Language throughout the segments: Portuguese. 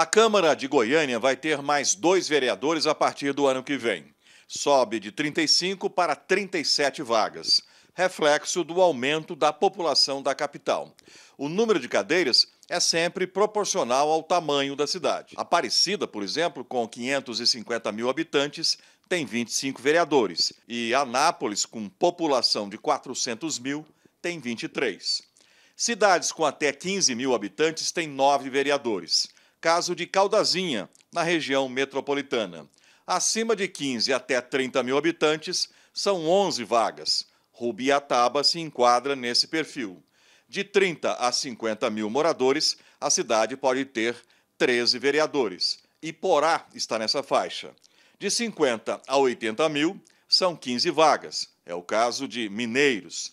A Câmara de Goiânia vai ter mais dois vereadores a partir do ano que vem. Sobe de 35 para 37 vagas, reflexo do aumento da população da capital. O número de cadeiras é sempre proporcional ao tamanho da cidade. Aparecida, por exemplo, com 550 mil habitantes, tem 25 vereadores. E Anápolis, com população de 400 mil, tem 23. Cidades com até 15 mil habitantes têm nove vereadores caso de Caldazinha, na região metropolitana. Acima de 15 até 30 mil habitantes, são 11 vagas. Rubiataba se enquadra nesse perfil. De 30 a 50 mil moradores, a cidade pode ter 13 vereadores. Iporá está nessa faixa. De 50 a 80 mil, são 15 vagas. É o caso de Mineiros.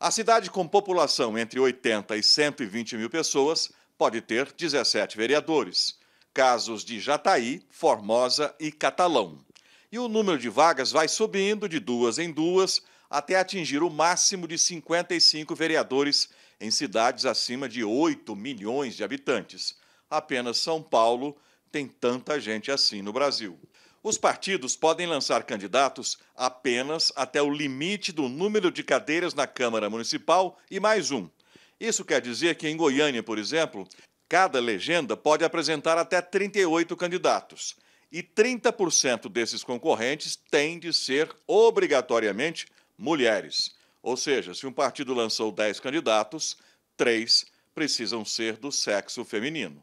A cidade com população entre 80 e 120 mil pessoas pode ter 17 vereadores, casos de Jataí, Formosa e Catalão. E o número de vagas vai subindo de duas em duas até atingir o máximo de 55 vereadores em cidades acima de 8 milhões de habitantes. Apenas São Paulo tem tanta gente assim no Brasil. Os partidos podem lançar candidatos apenas até o limite do número de cadeiras na Câmara Municipal e mais um, isso quer dizer que em Goiânia, por exemplo, cada legenda pode apresentar até 38 candidatos. E 30% desses concorrentes têm de ser, obrigatoriamente, mulheres. Ou seja, se um partido lançou 10 candidatos, três precisam ser do sexo feminino.